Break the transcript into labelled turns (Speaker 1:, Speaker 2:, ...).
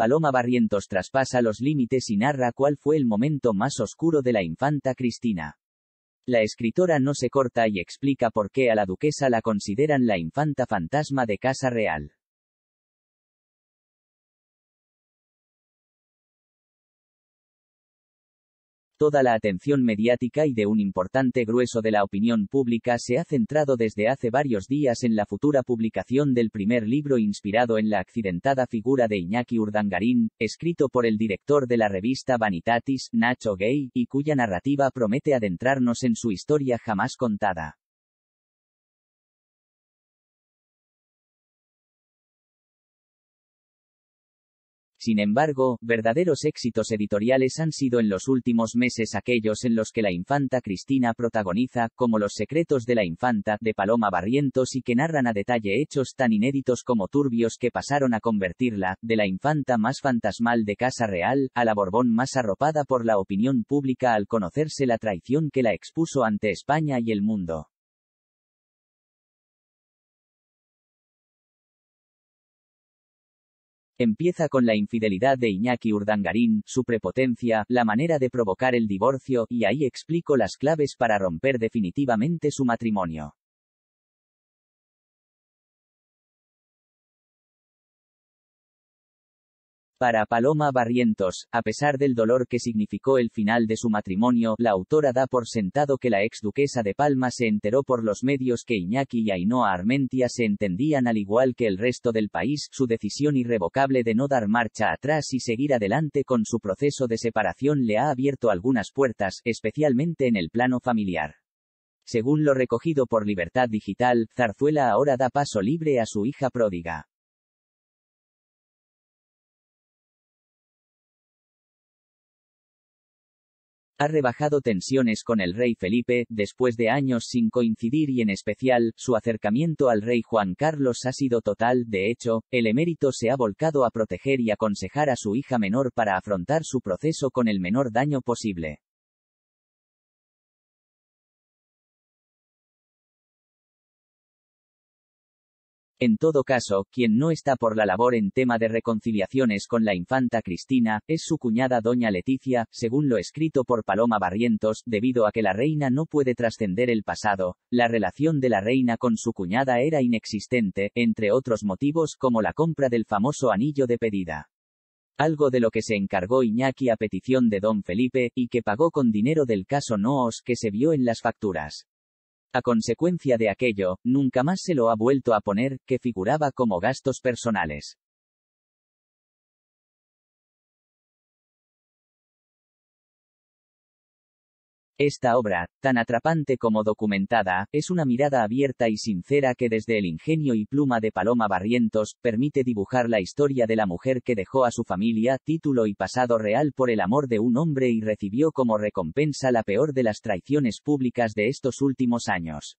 Speaker 1: Paloma Barrientos traspasa los límites y narra cuál fue el momento más oscuro de la infanta Cristina. La escritora no se corta y explica por qué a la duquesa la consideran la infanta fantasma de
Speaker 2: Casa Real. Toda la atención mediática y de un importante
Speaker 1: grueso de la opinión pública se ha centrado desde hace varios días en la futura publicación del primer libro inspirado en la accidentada figura de Iñaki Urdangarín, escrito por el director de la revista Vanitatis, Nacho Gay, y cuya narrativa promete adentrarnos en su
Speaker 2: historia jamás contada. Sin embargo, verdaderos
Speaker 1: éxitos editoriales han sido en los últimos meses aquellos en los que la infanta Cristina protagoniza, como Los secretos de la infanta, de Paloma Barrientos y que narran a detalle hechos tan inéditos como turbios que pasaron a convertirla, de la infanta más fantasmal de Casa Real, a la Borbón más arropada por la opinión pública al conocerse la traición que la expuso ante
Speaker 2: España y el mundo. Empieza con la infidelidad de Iñaki Urdangarín,
Speaker 1: su prepotencia, la manera de provocar el divorcio, y ahí explico las claves para romper
Speaker 2: definitivamente su matrimonio. Para Paloma Barrientos,
Speaker 1: a pesar del dolor que significó el final de su matrimonio, la autora da por sentado que la ex duquesa de Palma se enteró por los medios que Iñaki y Ainhoa Armentia se entendían al igual que el resto del país, su decisión irrevocable de no dar marcha atrás y seguir adelante con su proceso de separación le ha abierto algunas puertas, especialmente en el plano familiar.
Speaker 2: Según lo recogido por Libertad Digital, Zarzuela ahora da paso libre a su hija pródiga. ha rebajado tensiones con el rey Felipe,
Speaker 1: después de años sin coincidir y en especial, su acercamiento al rey Juan Carlos ha sido total, de hecho, el emérito se ha volcado a proteger y aconsejar a su hija menor para afrontar
Speaker 2: su proceso con el menor daño posible. En todo
Speaker 1: caso, quien no está por la labor en tema de reconciliaciones con la infanta Cristina, es su cuñada doña Leticia, según lo escrito por Paloma Barrientos, debido a que la reina no puede trascender el pasado, la relación de la reina con su cuñada era inexistente, entre otros motivos como la compra del famoso anillo de pedida algo de lo que se encargó Iñaki a petición de don Felipe, y que pagó con dinero del caso Noos que se vio en las facturas. A consecuencia de aquello, nunca más se lo ha vuelto a poner, que figuraba
Speaker 2: como gastos personales. Esta obra, tan atrapante
Speaker 1: como documentada, es una mirada abierta y sincera que desde el ingenio y pluma de Paloma Barrientos, permite dibujar la historia de la mujer que dejó a su familia, título y pasado real por el amor de un hombre y recibió como recompensa la peor de las traiciones públicas de
Speaker 2: estos últimos años.